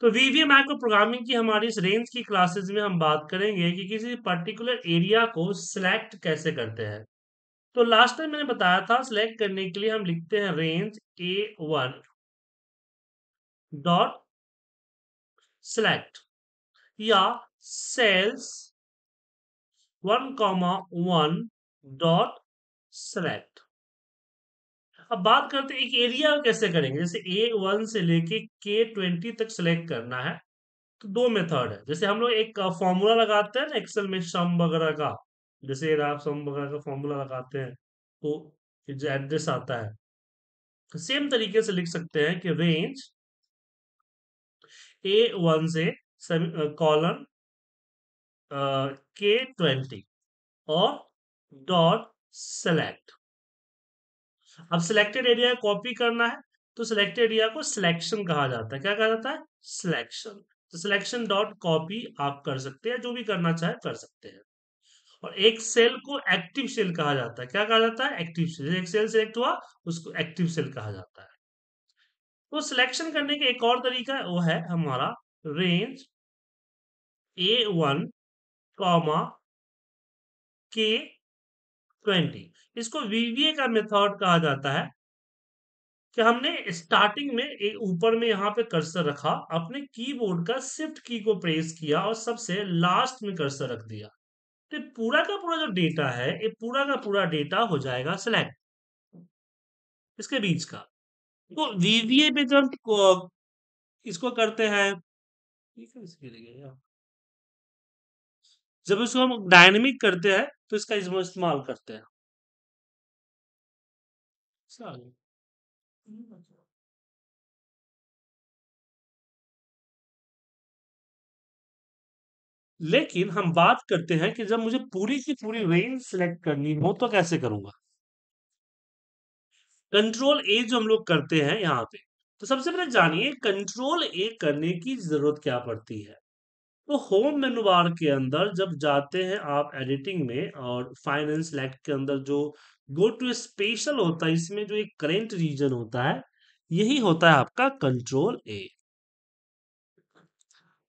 तो VVM micro programming की हमारी इस रेंज की क्लासेस में हम बात करेंगे कि किसी पर्टिकुलर एरिया को सिलेक्ट कैसे करते हैं तो लास्ट टाइम मैंने बताया था सिलेक्ट करने के लिए हम लिखते हैं range A one dot select या cells one comma one dot select अब बात करते हैं एक एरिया कैसे करेंगे जैसे ए वन से लेके के ट्वेंटी तक सेलेक्ट करना है तो दो मेथड है जैसे हम लोग एक फॉर्मूला लगाते हैं ना एक्सेल में सम वगैरह का जैसे आप सम वगैरह का फॉर्मूला लगाते हैं तो जो एड्रेस आता है सेम तो तरीके से लिख सकते हैं कि रेंज ए वन से कॉलम के ट्वेंटी और डॉट सेलेक्ट अब सिलेक्टेड एरिया कॉपी करना है तो सिलेक्टेड एरिया को सिलेक्शन कहा जाता है क्या कहा जाता है सिलेक्शन तो सिलेक्शन डॉट कॉपी आप कर सकते हैं जो भी करना चाहे कर सकते हैं और एक सेल को एक्टिव सेल कहा जाता है क्या कहा जाता है एक्टिव सेल एक सेल सिलेक्ट हुआ उसको एक्टिव सेल कहा जाता है तो सिलेक्शन करने का एक और तरीका वो है हमारा range A one comma K twenty इसको वीवीए का मेथड कहा जाता है कि हमने स्टार्टिंग में ऊपर में यहाँ पे कर्सर रखा अपने कीबोर्ड का शिफ्ट की को प्रेस किया और सबसे लास्ट में कर्सर रख दिया तो पूरा का पूरा जो डेटा है ये पूरा का पूरा डेटा हो जाएगा सिलेक्ट इसके बीच का तो वीवीए पे जब इसको करते हैं जब इसको हम डायनेमिक करते हैं तो इसका इस्तेमाल करते हैं चालेल लेकिन हम बात करते हैं कि जब मुझे पूरी की पूरी रेंज सिलेक्ट करनी हो तो कैसे करूंगा कंट्रोल ए जो हम लोग करते हैं यहाँ पे तो सबसे पहले जानिए कंट्रोल ए करने की जरूरत क्या पड़ती है तो होम मेनू बार के अंदर जब जाते हैं आप एडिटिंग में और फाइनेंस सिलेक्ट के अंदर जो गो टू स्पेशल होता है इसमें जो एक करेंट रीजन होता है यही होता है आपका कंट्रोल ए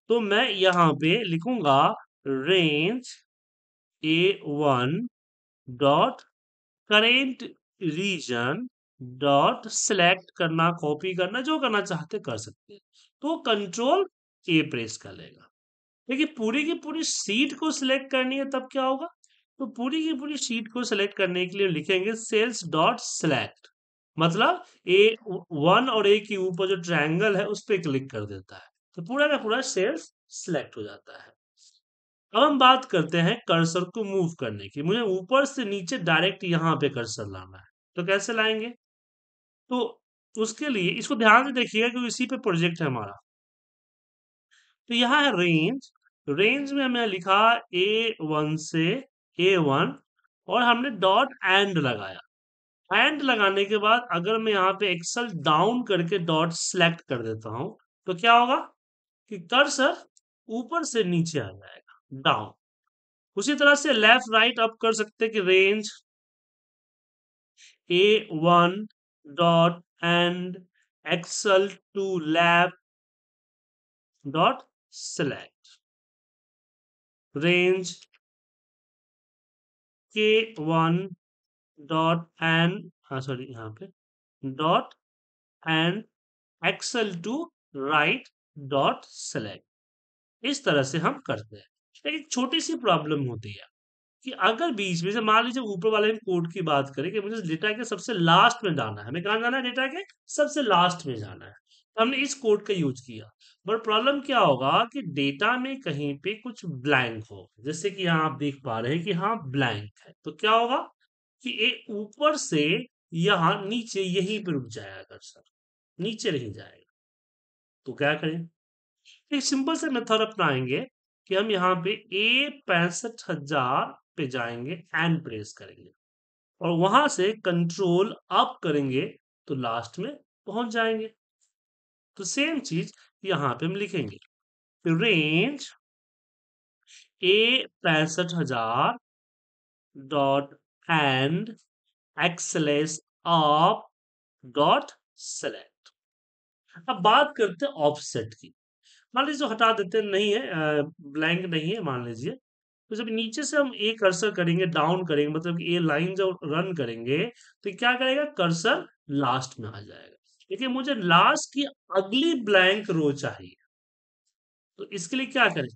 तो मैं यहां पे लिखूंगा range A one dot current region dot select करना कॉपी करना जो करना चाहते कर सकते हैं तो कंट्रोल ए प्रेस कर लेगा देखिए पूरी की पूरी सीट को सिलेक्ट करनी है तब क्या होगा तो पूरी की पूरी शीट को सिलेक्ट करने के लिए लिखेंगे सेल्स डॉट सेलेक्ट मतलब ए वन और ए के ऊपर जो ट्रायंगल है उस पर क्लिक कर देता है तो पूरा का पूरा सेल्स सिलेक्ट हो जाता है अब हम बात करते हैं कर्सर को मूव करने की मुझे ऊपर से नीचे डायरेक्ट यहां पे कर्सर लाना है तो कैसे लाएंगे तो उसके लिए इसको ध्यान से देखिएगा क्योंकि इसी पे प्रोजेक्ट है हमारा तो यहां है रेंज रेंज में हमें लिखा ए वन से ए वन और हमने डॉट एंड लगाया एंड लगाने के बाद अगर मैं यहाँ पे एक्सल डाउन करके डॉट सेलेक्ट कर देता हूं तो क्या होगा कि कर्सर ऊपर से नीचे आ जाएगा डाउन उसी तरह से लेफ्ट राइट अप कर सकते कि range A one dot end XL to left dot select range K one dot end हाँ सॉरी यहाँ पे dot end XL to right dot select इस तरह से हम करते हैं लेकिन छोटी सी प्रॉब्लम होती है कि अगर बीच में से मान लीजिए ऊपर वाले हम कोड की बात करें कि मुझे डेटा के सबसे लास्ट में जाना है हमें कहाँ जाना है डेटा के सबसे लास्ट में जाना है तो हमने इस कोड का यूज किया बट प्रॉब्लम क्या होगा कि डेटा में कहीं पे कुछ ब्लैंक हो जैसे कि यहाँ आप देख पा रहे हैं कि हाँ ब्लैंक है तो क्या होगा कि ये ऊपर से यहाँ नीचे यहीं पर रुक जाएगा सर नीचे नहीं जाएगा तो क्या करें एक सिंपल से मेथड अपनाएंगे कि हम यहाँ पे ए पैंसठ हजार पे जाएंगे एंड प्रेस करेंगे और वहां से कंट्रोल अप करेंगे तो लास्ट में पहुंच जाएंगे तो सेम चीज यहां पे हम लिखेंगे रेंज तो ए पैंसठ हजार dot end XLs of dot select अब बात करते हैं ऑफसेट की मान लीजिए हटा देते हैं नहीं है ब्लैंक नहीं है मान लीजिए तो जब नीचे से हम ए कर्सर करेंगे डाउन करेंगे मतलब ए लाइन जब रन करेंगे तो क्या करेगा कर्सर लास्ट में आ जाएगा लेकिन मुझे लास्ट की अगली ब्लैंक रो चाहिए तो इसके लिए क्या करेंगे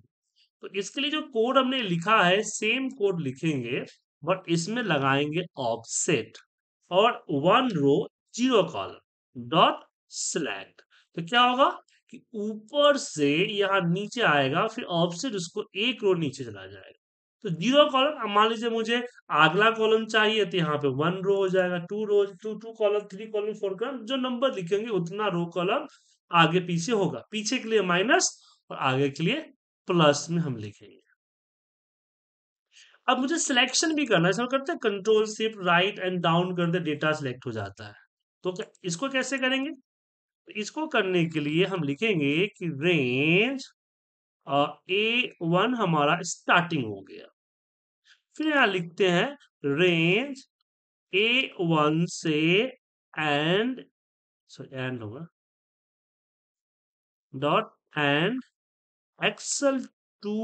तो इसके लिए जो कोड हमने लिखा है सेम कोड लिखेंगे बट इसमें लगाएंगे ऑफसेट और one row zero column dot select तो क्या होगा कि ऊपर से यहाँ नीचे आएगा फिर ऑफसेट उसको एक रो नीचे चला जाएगा तो जीरो कॉलम मान लीजिए मुझे अगला कॉलम चाहिए तो यहाँ पे वन रो हो जाएगा two row two two column three column four column जो नंबर लिखेंगे उतना रो कॉलम आगे पीछे होगा पीछे के लिए माइनस और आगे के लिए प्लस में हम लिखेंगे अब मुझे सिलेक्शन भी करना है इसमें करते हैं कंट्रोल सिर्फ राइट एंड डाउन करते डेटा सिलेक्ट हो जाता है तो इसको कैसे करेंगे तो इसको करने के लिए हम लिखेंगे कि रेंज ए वन हमारा स्टार्टिंग हो गया फिर यहां लिखते हैं रेंज ए वन से एंड सॉरी एंड होगा dot end XL to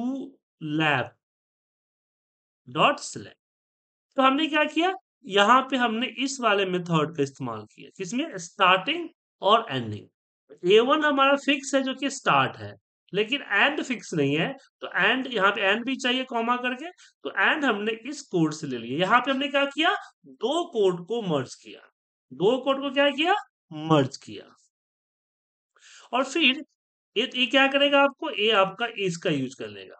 left dot select तो हमने क्या किया यहां पे हमने इस वाले मेथड का इस्तेमाल किया किसमें स्टार्टिंग और एंडिंग ए वन हमारा फिक्स है जो कि स्टार्ट है लेकिन एंड फिक्स नहीं है तो एंड यहाँ पे एंड भी चाहिए कॉमा करके तो एंड हमने इस कोड से ले लिया यहाँ पे हमने क्या किया दो कोड को मर्ज किया दो कोड को क्या किया मर्ज किया और फिर ये, क्या करेगा आपको ए आपका इसका यूज कर लेगा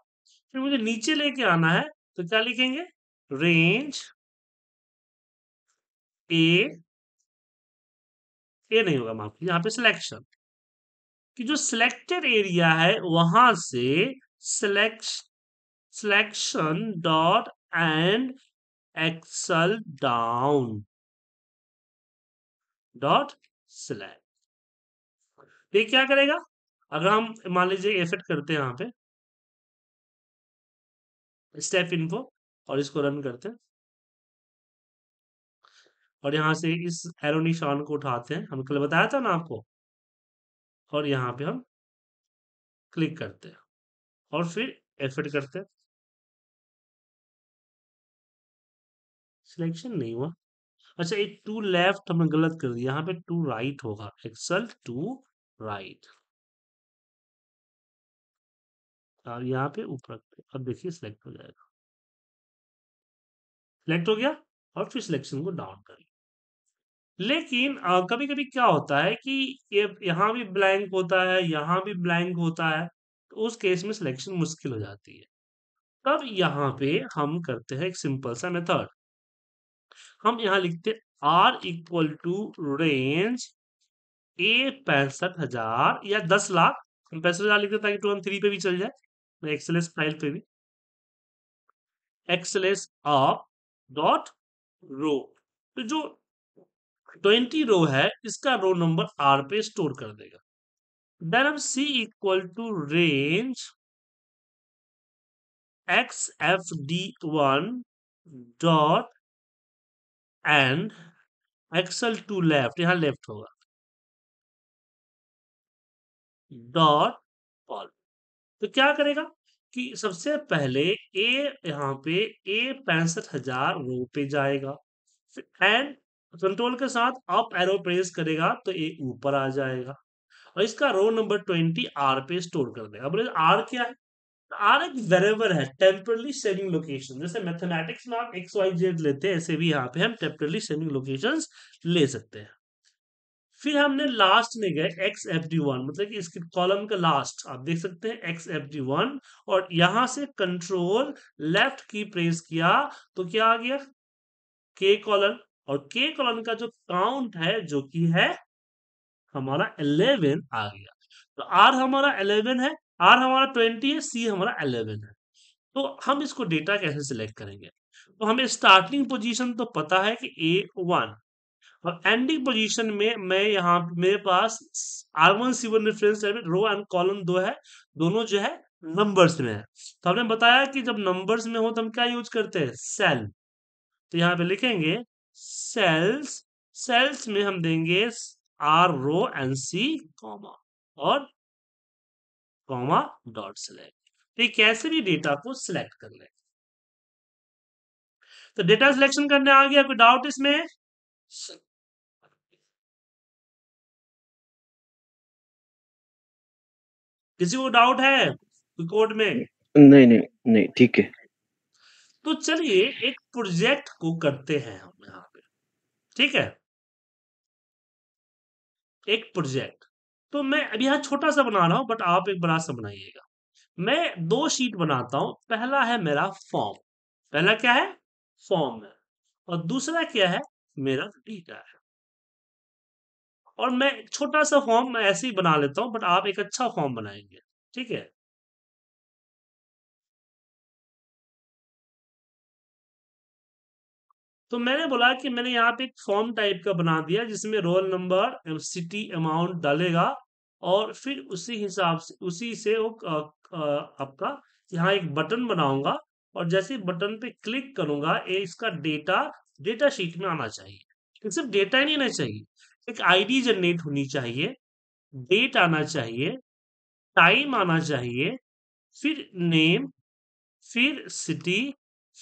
फिर मुझे नीचे लेके आना है तो क्या लिखेंगे रेंज ए ए नहीं होगा माफ यहां पे सिलेक्शन कि जो सिलेक्टेड एरिया है वहां से select selection dot end XL down dot select ये क्या करेगा अगर हम मान लीजिए एफेक्ट करते हैं यहां पे स्टेप इनफो और इसको रन करते हैं और यहां से इस एरो निशान को उठाते हैं हमने कल बताया था ना आपको और यहाँ पे हम क्लिक करते हैं और फिर एफिट करते हैं सिलेक्शन नहीं हुआ अच्छा एक टू लेफ्ट हमने गलत कर दिया यहाँ पे टू राइट होगा एक्सल टू राइट और यहाँ पे ऊपर अब देखिए सिलेक्ट हो जाएगा सिलेक्ट हो गया और फिर सिलेक्शन को डाउन करें लेकिन कभी-कभी क्या होता है कि ये यहाँ भी ब्लैंक होता है, यहाँ भी ब्लैंक होता है, तो उस केस में सिलेक्शन मुश्किल हो जाती है। तब यहाँ पे हम करते हैं एक सिंपल सा मेथड। हम यहाँ लिखते R equal to range A हजार या लाख हम हजार लिखते हैं ताकि थ्री पे भी चल जाए, एक्सलेस फाइल पे भी। एक्सलेस ऑफ डॉट रो तो जो ट्वेंटी रो है इसका रो नंबर आर पे स्टोर कर देगा देन हम C equal to range X F D one dot end XL to left यहां लेफ्ट होगा डॉट ऑल तो क्या करेगा कि सबसे पहले ए यहाँ पे ए पैंसठ हजार रो पे जाएगा एंड कंट्रोल के साथ अप एरो प्रेस करेगा तो ये ऊपर आ जाएगा और इसका रो नंबर ट्वेंटी आर पे स्टोर कर देगा बोले आर क्या है आर तो एक वेरेवर है टेम्परली शेयरिंग लोकेशन जैसे मैथमेटिक्स में आप एक्स वाई जेड लेते हैं ऐसे भी यहाँ पे हम टेम्परली शेयरिंग लोकेशन ले सकते हैं फिर हमने लास्ट में गए एक्स एफ डी वन मतलब कि इसके कॉलम का लास्ट आप देख सकते हैं एक्स एफ डी वन और यहां से कंट्रोल लेफ्ट की प्रेस किया तो क्या आ गया के कॉलम और के कॉलोन का जो काउंट है जो कि है हमारा इलेवन आ गया तो आर हमारा इलेवन है आर हमारा ट्वेंटी है सी हमारा इलेवन है तो हम इसको डेटा कैसे सिलेक्ट करेंगे तो हमें स्टार्टिंग पोजीशन तो पता है कि ए वन और एंडिंग पोजीशन में मैं यहाँ मेरे पास R one C one reference row and column दो है दोनों जो है नंबर्स में है तो हमने बताया कि जब नंबर्स में हो तो हम क्या यूज करते हैं सेल तो यहाँ पे लिखेंगे सेल्स सेल्स में हम देंगे R row N C comma और कॉमा डॉट सिलेक्ट तो ये कैसे भी डेटा को सिलेक्ट कर ले तो डेटा सिलेक्शन करने आ गया कोई डाउट इसमें किसी को डाउट है कोड में नहीं नहीं नहीं ठीक है तो चलिए एक प्रोजेक्ट को करते हैं हम यहाँ ठीक है एक प्रोजेक्ट तो मैं अभी यहां छोटा सा बना रहा हूं बट आप एक बड़ा सा बनाइएगा मैं दो शीट बनाता हूं पहला है मेरा फॉर्म पहला क्या है फॉर्म है और दूसरा क्या है मेरा डेटा है और मैं छोटा सा फॉर्म ऐसे ही बना लेता हूं बट आप एक अच्छा फॉर्म बनाएंगे ठीक है तो मैंने बोला कि मैंने यहाँ पे एक फॉर्म टाइप का बना दिया जिसमें रोल नंबर सिटी अमाउंट डालेगा और फिर उसी हिसाब से उसी से वो आपका यहाँ एक बटन बनाऊंगा और जैसे बटन पे क्लिक करूंगा ये इसका डेटा डेटा शीट में आना चाहिए सिर्फ डेटा ही नहीं आना चाहिए एक आईडी जनरेट होनी चाहिए डेट आना चाहिए टाइम आना चाहिए फिर नेम फिर सिटी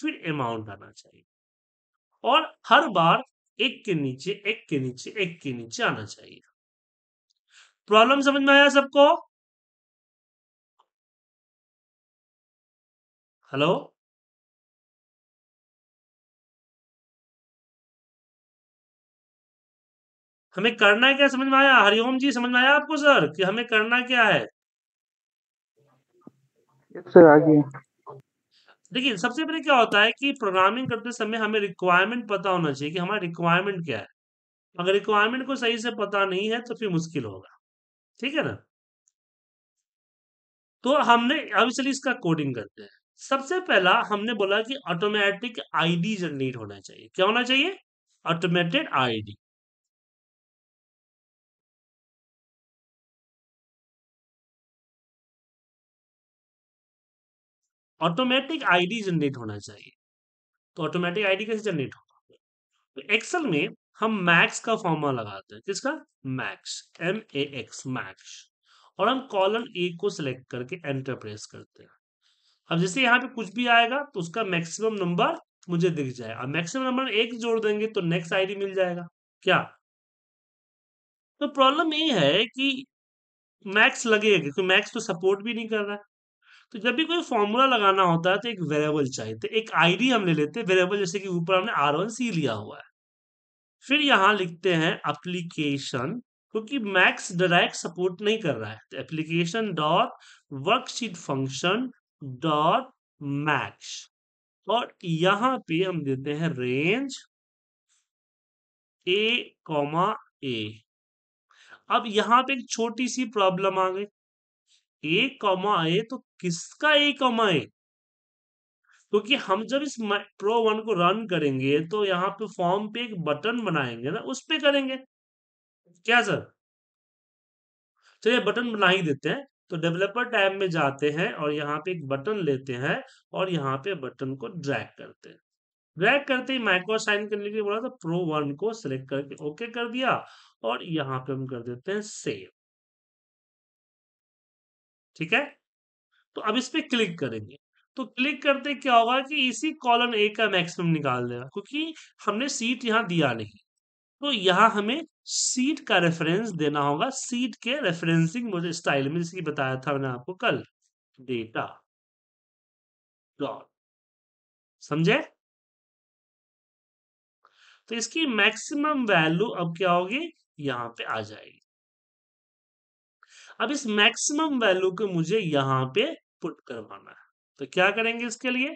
फिर अमाउंट आना चाहिए और हर बार एक के नीचे एक के नीचे एक के नीचे आना चाहिए प्रॉब्लम समझ में आया सबको हेलो हमें करना क्या समझ में आया हरिओम जी समझ में आया आपको सर कि हमें करना क्या है सर आगे देखिए सबसे पहले क्या होता है कि प्रोग्रामिंग करते समय हमें रिक्वायरमेंट पता होना चाहिए कि हमारा रिक्वायरमेंट क्या है अगर रिक्वायरमेंट को सही से पता नहीं है तो फिर मुश्किल होगा ठीक है ना तो हमने अब चलिए इसका कोडिंग करते हैं सबसे पहला हमने बोला कि ऑटोमेटिक आईडी जनरेट होना चाहिए क्या होना चाहिए automated ID automatic ID generate होना चाहिए तो ऑटोमेटिक आईडी कैसे जनरेट होगा तो एक्सेल में हम मैक्स का फॉर्मूला लगाते हैं किसका max M A X max और हम कॉलन ए e को सिलेक्ट करके एंटर प्रेस करते हैं अब जैसे यहाँ पे कुछ भी आएगा तो उसका मैक्सिमम नंबर मुझे दिख जाएगा अब मैक्सिमम नंबर एक जोड़ देंगे तो नेक्स्ट आईडी मिल जाएगा क्या तो प्रॉब्लम ये है कि मैक्स लगेगा क्योंकि मैक्स तो सपोर्ट भी नहीं कर रहा है तो जब भी कोई फॉर्मूला लगाना होता है तो एक वेरिएबल चाहिए तो एक आईडी हम ले लेते हैं वेरिएबल जैसे कि ऊपर हमने आर वन सी लिया हुआ है फिर यहाँ लिखते हैं एप्लीकेशन क्योंकि मैक्स डायरेक्ट सपोर्ट नहीं कर रहा है तो application dot worksheet function dot max और यहाँ पे हम देते हैं रेंज ए कॉमा ए अब यहाँ पे एक छोटी सी प्रॉब्लम आ गई ए कॉमा ए तो किसका एक कमाए क्योंकि हम जब इस प्रो वन को रन करेंगे तो यहाँ पे फॉर्म पे एक बटन बनाएंगे ना उस पर करेंगे क्या सर चलिए बटन बना ही देते हैं तो डेवलपर टैब में जाते हैं और यहाँ पे एक बटन लेते हैं और यहाँ पे बटन को ड्रैग करते हैं ड्रैग करते ही माइक्रो साइन करने के लिए बोला था प्रो वन को सिलेक्ट करके ओके कर दिया और यहाँ पे हम कर देते हैं सेव ठीक है तो अब इस पर क्लिक करेंगे तो क्लिक करते क्या होगा कि इसी कॉलम ए का मैक्सिमम निकाल देगा क्योंकि हमने सीट यहाँ दिया नहीं तो यहाँ हमें सीट का रेफरेंस देना होगा सीट के रेफरेंसिंग मुझे स्टाइल में जिसकी बताया था मैंने आपको कल डेटा डॉट समझे तो इसकी मैक्सिमम वैल्यू अब क्या होगी यहां पे आ जाएगी अब इस मैक्सिमम वैल्यू को मुझे यहां पे पुट करवाना है तो क्या करेंगे इसके लिए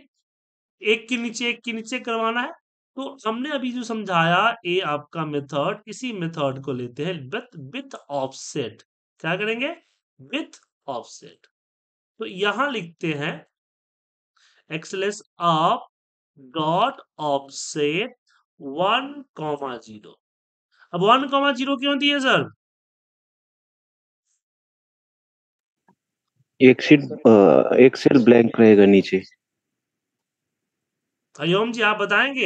एक के नीचे एक के नीचे करवाना है तो हमने अभी जो समझाया ए आपका मेथड इसी मेथड को लेते हैं विथ विथ ऑफसेट क्या करेंगे विथ ऑफसेट तो यहां लिखते हैं XLs of dot offset one comma zero अब वन कॉमा जीरो क्यों दिए सर एक सीट एक सेल ब्लैंक रहेगा नीचे हरिओम जी आप बताएंगे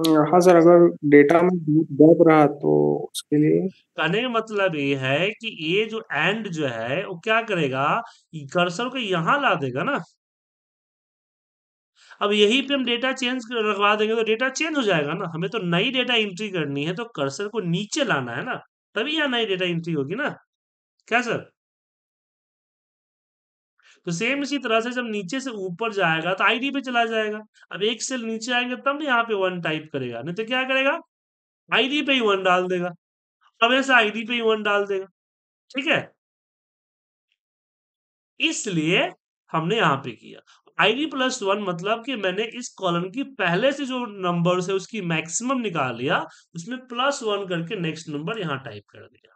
हाँ, हाँ सर अगर डेटा में डूब रहा तो उसके लिए कहने का मतलब ये है कि ये जो एंड जो है वो क्या करेगा कर्सर को यहाँ ला देगा ना अब यही पे हम डेटा चेंज रखवा देंगे तो डेटा चेंज हो जाएगा ना हमें तो नई डेटा एंट्री करनी है तो कर्सर को नीचे लाना है ना तभी यहाँ नई डेटा एंट्री होगी ना क्या सर तो सेम इसी तरह से जब नीचे से ऊपर जाएगा तो आईडी पे चला जाएगा अब एक सेल नीचे आएंगे तब यहाँ पे वन टाइप करेगा नहीं तो क्या करेगा आईडी पे ही वन डाल देगा अब ऐसा आईडी पे ही वन डाल देगा ठीक है इसलिए हमने यहां पे किया आईडी प्लस वन मतलब कि मैंने इस कॉलम की पहले से जो नंबर है उसकी मैक्सिमम निकाल लिया उसमें प्लस वन करके नेक्स्ट नंबर यहां टाइप कर दिया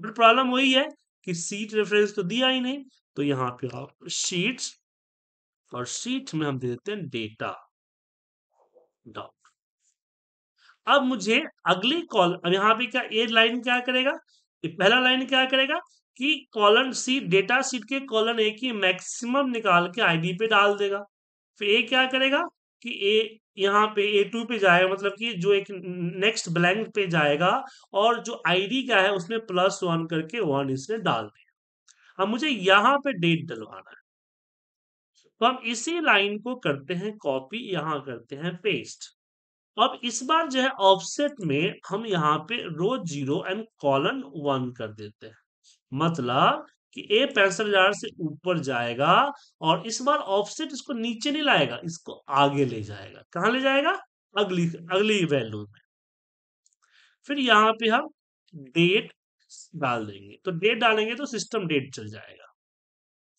बट प्रॉब्लम वही है कि सीट रेफरेंस तो दिया ही नहीं तो यहाँ पे आप शीट और शीट में हम दे देते हैं डेटा डॉट अब मुझे अगले कॉल अब यहाँ पे क्या ए लाइन क्या करेगा पहला लाइन क्या करेगा कि colon C data sheet K colon A की मैक्सिमम निकाल के आईडी पे डाल देगा फिर ए क्या करेगा कि ए यहाँ पे ए टू पे जाएगा मतलब कि जो एक नेक्स्ट ब्लैंक पे जाएगा और जो आईडी का है उसमें प्लस वन करके वन इसने डाल दिया अब मुझे यहाँ पे डेट डलवाना है तो हम इसी लाइन को करते हैं कॉपी यहाँ करते हैं पेस्ट अब इस बार जो है ऑफसेट में हम यहाँ पे row zero and column one कर देते हैं मतलब कि ए पैंसठ हजार से ऊपर जाएगा और इस बार ऑफसेट इसको नीचे नहीं लाएगा इसको आगे ले जाएगा कहा ले जाएगा अगली अगली वैल्यू में फिर यहाँ पे हम डेट डाल देंगे तो डेट डालेंगे तो सिस्टम डेट चल जाएगा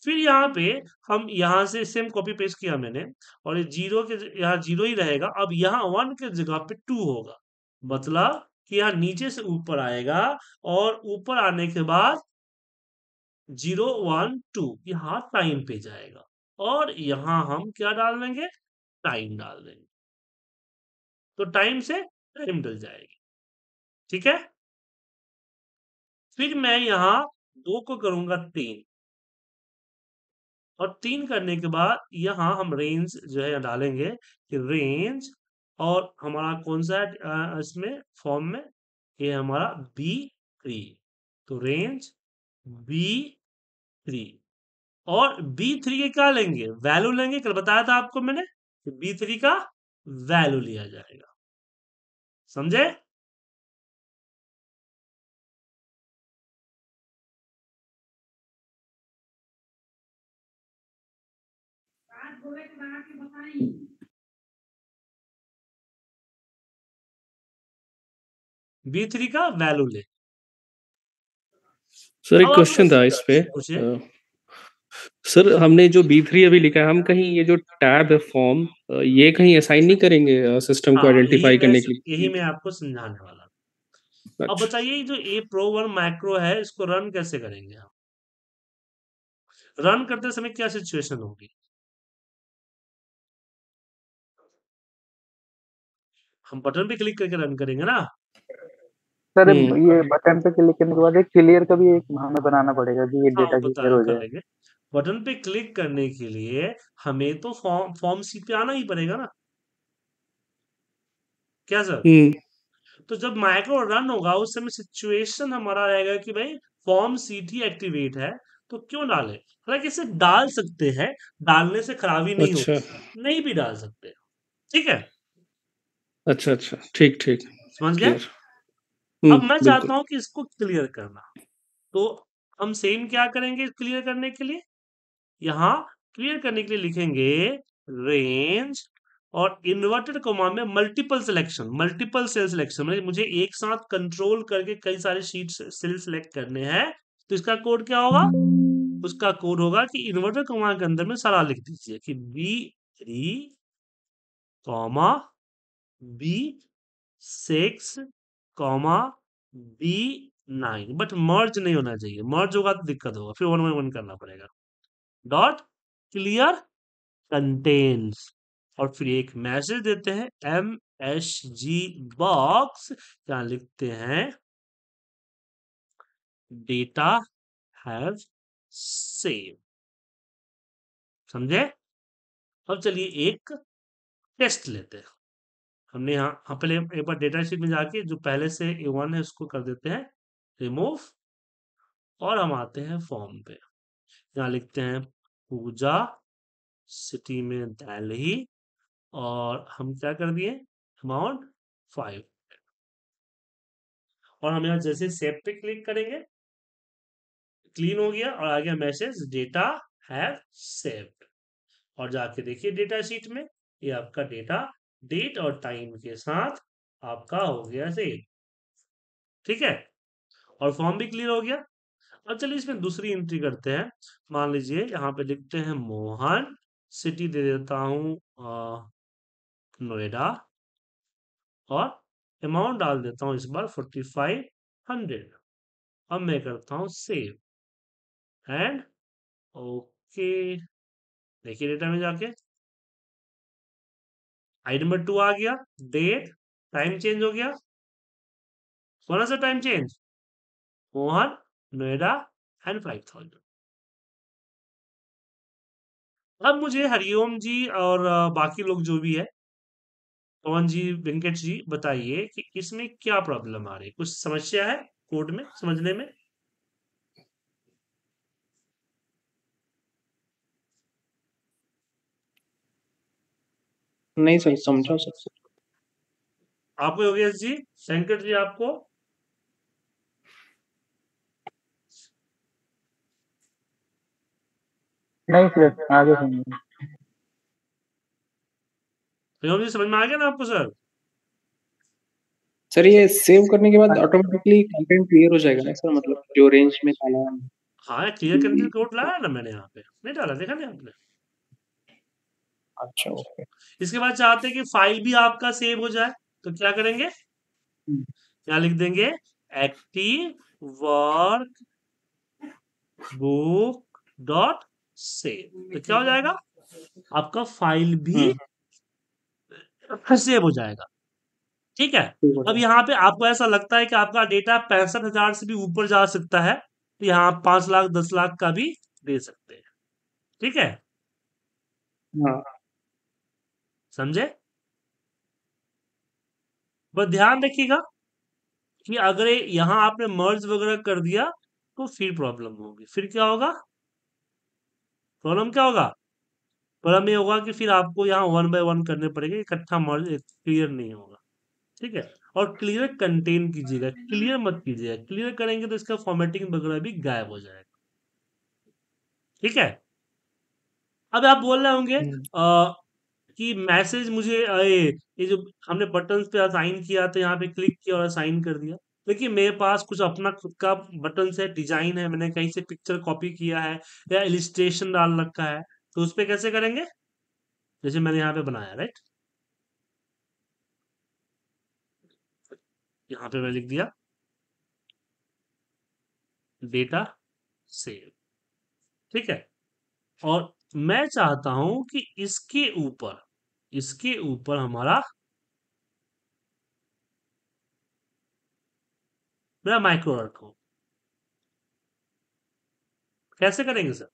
फिर यहाँ पे हम यहाँ से सेम कॉपी पेस्ट किया मैंने और ये जीरो के यहाँ जीरो ही रहेगा अब यहाँ वन के जगह पे टू होगा मतलब कि यहाँ नीचे से ऊपर आएगा और ऊपर आने के बाद जीरो वन टू यहाँ टाइम पे जाएगा और यहाँ हम क्या डाल देंगे टाइम डाल देंगे तो टाइम से टाइम डल जाएगी ठीक है फिर मैं यहाँ दो को करूंगा तीन और तीन करने के बाद यहाँ हम रेंज जो है डालेंगे कि रेंज और हमारा कौन सा है इसमें फॉर्म में ये हमारा बी थ्री तो रेंज बी थ्री और बी थ्री के क्या लेंगे वैल्यू लेंगे कल बताया था आपको मैंने कि बी थ्री का वैल्यू लिया जाएगा समझे बी थ्री का वैल्यू ले सर एक क्वेश्चन था इस पे सर हमने जो बी थ्री अभी लिखा है हम कहीं ये जो टैब है फॉर्म ये कहीं असाइन नहीं करेंगे सिस्टम को आइडेंटिफाई हाँ, करने के लिए यही मैं आपको समझाने वाला अब अच्छा। बताइए जो ए प्रो वन माइक्रो है इसको रन कैसे करेंगे आप रन करते समय क्या सिचुएशन होगी हम बटन पे क्लिक करके रन करेंगे ना सर हम्म। ये बटन पे क्लिक करने के बाद एक क्लियर का भी एक हमें बनाना पड़ेगा कि ये हाँ, डेटा क्लियर हो जाए बटन पे क्लिक करने के लिए हमें तो फॉर्म फॉर्म सी पे आना ही पड़ेगा ना क्या सर तो जब माइक्रो रन होगा उस समय सिचुएशन हमारा रहेगा कि भाई फॉर्म सीट ही एक्टिवेट है तो क्यों डाले हालांकि इसे डाल सकते हैं डालने से खराबी नहीं अच्छा। होती नहीं भी डाल सकते ठीक है अच्छा अच्छा ठीक ठीक समझ गया हम्म, अब मैं चाहता हूं कि इसको क्लियर करना तो हम सेम क्या करेंगे क्लियर करने के लिए यहाँ क्लियर करने के लिए लिखेंगे रेंज और इन्वर्टेड कोमा में multiple selection multiple cell selection मतलब मुझे एक साथ कंट्रोल करके कई सारे शीट सेल सिलेक्ट करने हैं तो इसका कोड क्या होगा उसका कोड होगा कि इन्वर्टर कमा के अंदर में सारा लिख दीजिए कि B three comma B six comma B nine but merge नहीं होना चाहिए मर्ज होगा तो दिक्कत होगा फिर वन वन वन करना पड़ेगा डॉट क्लियर कंटेन्स और फिर एक मैसेज देते हैं एम एस जी बॉक्स क्या लिखते हैं डेटा हैव सेव समझे अब चलिए एक टेस्ट लेते हैं हमने यहाँ हाँ पहले एक बार डेटा शीट में जाके जो पहले से ए वन है उसको कर देते हैं रिमूव और हम आते हैं फॉर्म पे यहाँ लिखते हैं पूजा सिटी में दिल्ली और हम क्या कर दिए अमाउंट फाइव और हम यहाँ जैसे सेव पे क्लिक करेंगे क्लीन हो गया और आ गया मैसेज डेटा हैव सेव्ड और जाके देखिए डेटा शीट में ये आपका डेटा डेट और टाइम के साथ आपका हो गया सेल ठीक है और फॉर्म भी क्लियर हो गया अब चलिए इसमें दूसरी एंट्री करते हैं मान लीजिए यहाँ पे लिखते हैं मोहन सिटी दे देता हूं नोएडा और अमाउंट डाल देता हूं इस बार फोर्टी फाइव हंड्रेड अब मैं करता हूं सेव एंड ओके देखिए डेटा में जाके आई नंबर टू आ गया डेट टाइम चेंज हो गया कौन सा time change Mohan Noida and five thousand अब मुझे हरिओम जी और बाकी लोग जो भी है पवन जी वेंकट जी बताइए कि इसमें क्या प्रॉब्लम आ रही है कुछ समस्या है कोर्ट में समझने में नहीं सही समझा सर आपको योगेश जी संकट जी आपको नहीं सर आगे समझ समझ में आ गया ना आपको सर सर ये सेव करने के बाद ऑटोमेटिकली कंटेंट क्लियर हो जाएगा ना सर मतलब जो रेंज में डाला हाँ क्लियर करने के कोड लाया ना मैंने यहाँ पे नहीं डाला देखा नहीं आपने अच्छा ओके इसके बाद चाहते हैं कि फाइल भी आपका सेव हो जाए तो क्या करेंगे हम्म। क्या लिख देंगे active workbook dot save तो क्या हो जाएगा आपका फाइल भी सेव हम्म। हो जाएगा ठीक है अब यहाँ पे आपको ऐसा लगता है कि आपका डेटा पैंसठ हजार से भी ऊपर जा सकता है तो यहाँ आप पांच लाख दस लाख का भी दे सकते हैं ठीक है हाँ। समझे बस ध्यान रखिएगा कि अगर यहां आपने मर्ज वगैरह कर दिया तो फिर प्रॉब्लम होगी फिर क्या होगा प्रॉब्लम क्या होगा प्रॉब्लम ये होगा कि फिर आपको यहाँ वन बाय वन करने पड़ेगा इकट्ठा मर्ज क्लियर नहीं होगा ठीक है और क्लियर कंटेन कीजिएगा क्लियर मत कीजिएगा क्लियर करेंगे तो इसका फॉर्मेटिंग वगैरह भी गायब हो जाएगा ठीक है अब आप बोल रहे होंगे हम्म। कि मैसेज मुझे आए ये जो हमने बटन पे असाइन किया तो यहाँ पे क्लिक किया और असाइन कर दिया देखिए मेरे पास कुछ अपना खुद का बटन है डिजाइन है मैंने कहीं से पिक्चर कॉपी किया है या इलिस्ट्रेशन डाल रखा है तो उस पर कैसे करेंगे जैसे मैंने यहाँ पे बनाया राइट यहाँ पे मैं लिख दिया डेटा सेव ठीक है और मैं चाहता हूं कि इसके ऊपर इसके ऊपर हमारा मेरा माइक्रो रखो कैसे करेंगे सर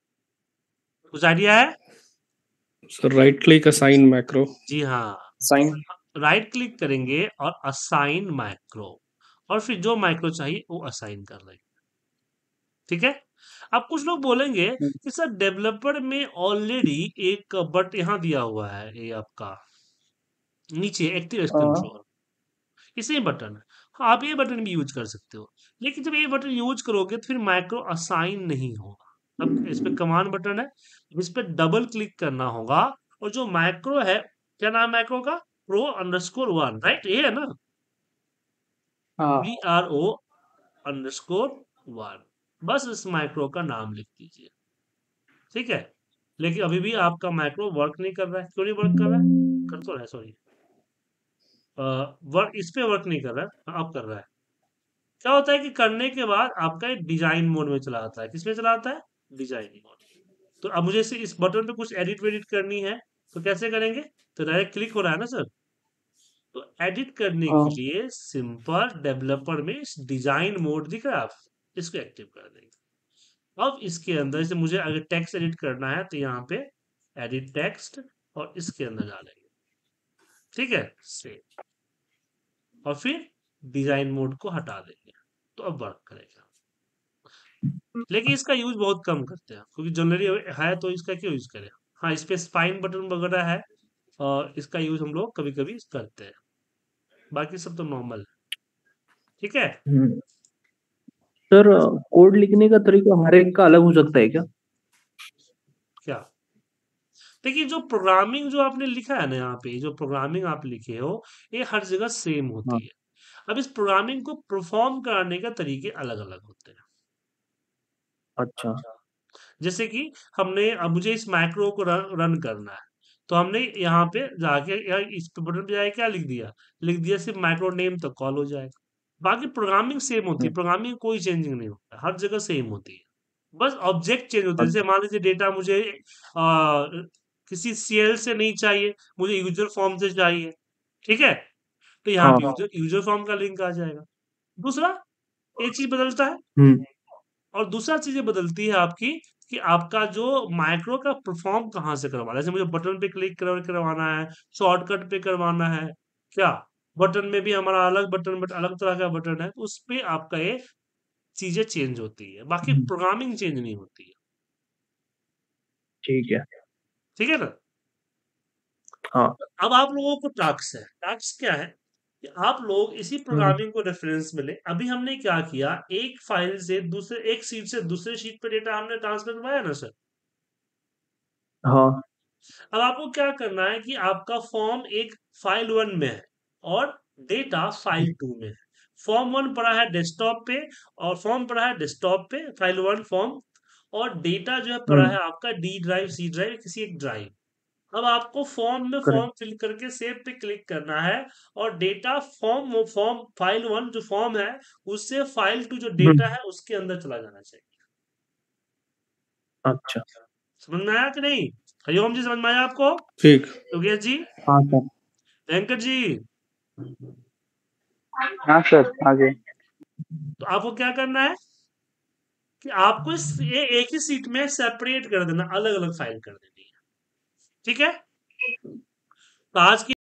कुछ आइडिया है sir right click assign macro जी हाँ साइन राइट क्लिक करेंगे और असाइन माइक्रो और फिर जो माइक्रो चाहिए वो असाइन कर लेंगे ठीक है अब कुछ लोग बोलेंगे हम्म। कि सर डेवलपर में ऑलरेडी एक बट यहाँ दिया हुआ है ये आपका नीचे एक्टिव हाँ। कंट्रोल इसमें बटन है आप ये बटन भी यूज कर सकते हो लेकिन जब ये बटन यूज करोगे तो फिर माइक्रो असाइन नहीं होगा अब इस पर कमान बटन है इस पर डबल क्लिक करना होगा और जो माइक्रो है क्या नाम माइक्रो का pro underscore one right ये है ना V R O underscore one बस इस माइक्रो का नाम लिख दीजिए ठीक है लेकिन अभी भी आपका माइक्रो वर्क नहीं कर रहा है क्यों नहीं वर्क कर रहा है कर तो रहा है सॉरी वर्क इस पर वर्क नहीं कर रहा है अब कर रहा है क्या होता है कि करने के बाद आपका डिजाइन मोड में चला आता है किसमें चला आता है डिजाइन मोड तो अब मुझे से इस बटन पे कुछ एडिट वेडिट करनी है तो कैसे करेंगे तो डायरेक्ट क्लिक हो रहा है ना सर तो एडिट करने हाँ। के लिए सिंपल डेवलपर में डिजाइन मोड दिख रहा है आप इसको एक्टिव कर देंगे अब इसके अंदर जैसे मुझे अगर टेक्स्ट एडिट करना है तो यहाँ पे एडिट टेक्स्ट और इसके अंदर डालेंगे ठीक है सेव और फिर डिजाइन मोड को हटा देंगे तो अब वर्क करेगा लेकिन इसका यूज बहुत कम करते हैं क्योंकि जनरली है तो इसका क्यों यूज करें हाँ इस पे स्पाइन बटन वगैरह है और इसका यूज हम लोग कभी कभी करते हैं बाकी सब तो नॉर्मल है ठीक है हम्म। सर कोड लिखने का तरीका हर एक का अलग हो सकता है क्या क्या देखिए जो प्रोग्रामिंग जो आपने लिखा है ना यहाँ पे जो प्रोग्रामिंग आप लिखे हो ये हर जगह सेम होती हाँ. है अब इस प्रोग्रामिंग को परफॉर्म कराने का तरीके अलग अलग होते हैं अच्छा जैसे कि हमने अब मुझे इस माइक्रो को रन, रन करना है तो हमने यहाँ पे जाके इस बटन पे जाके क्या लिख दिया लिख दिया सिर्फ माइक्रो नेम तक कॉल हो जाएगा बाकी प्रोग्रामिंग सेम होती है प्रोग्रामिंग हम्म। कोई चेंजिंग नहीं होता हर जगह सेम होती है बस ऑब्जेक्ट चेंज होता है जैसे मान लीजिए डेटा मुझे आ, किसी सीएल से नहीं चाहिए मुझे यूजर फॉर्म से चाहिए ठीक है तो यहाँ पे यूजर, यूजर फॉर्म का लिंक आ जाएगा दूसरा एक चीज बदलता है हम्म। और दूसरा चीज बदलती है आपकी कि आपका जो माइक्रो का परफॉर्म कहाँ से करवाना है जैसे मुझे बटन पे क्लिक करवाना है शॉर्टकट पे करवाना है क्या बटन में भी हमारा अलग बटन बट अलग तरह का बटन है तो उस पर आपका ये चीजें चेंज होती है बाकी प्रोग्रामिंग हम्म। चेंज नहीं होती है ठीक है ठीक है ना हाँ अब आप लोगों को टास्क है टास्क क्या है कि आप लोग इसी प्रोग्रामिंग हम्म। को रेफरेंस मिले अभी हमने क्या किया एक फाइल से दूसरे एक सीट से दूसरे शीट पर डेटा हमने ट्रांसफर करवाया ना सर हाँ अब आपको क्या करना है कि आपका फॉर्म एक फाइल वन में है और डेटा फाइल टू में है फॉर्म वन पड़ा है डेस्कटॉप पे और फॉर्म पड़ा है डेस्कटॉप पे फाइल वन फॉर्म और डेटा जो है पड़ा हम्म। है आपका डी ड्राइव सी ड्राइव किसी एक ड्राइव अब आपको फॉर्म में फॉर्म फिल करके सेव पे क्लिक करना है और data form form file one जो फॉर्म है उससे फाइल टू जो डेटा हम्म। है उसके अंदर चला जाना चाहिए अच्छा समझ में आया कि नहीं हरिओम जी समझ में आया आपको ठीक योगेश जी हाँ सर वेंकट जी हाँ सर आगे तो आपको क्या करना है कि आपको ये एक ही सीट में सेपरेट कर देना अलग अलग फाइल कर देनी है ठीक है तो आज की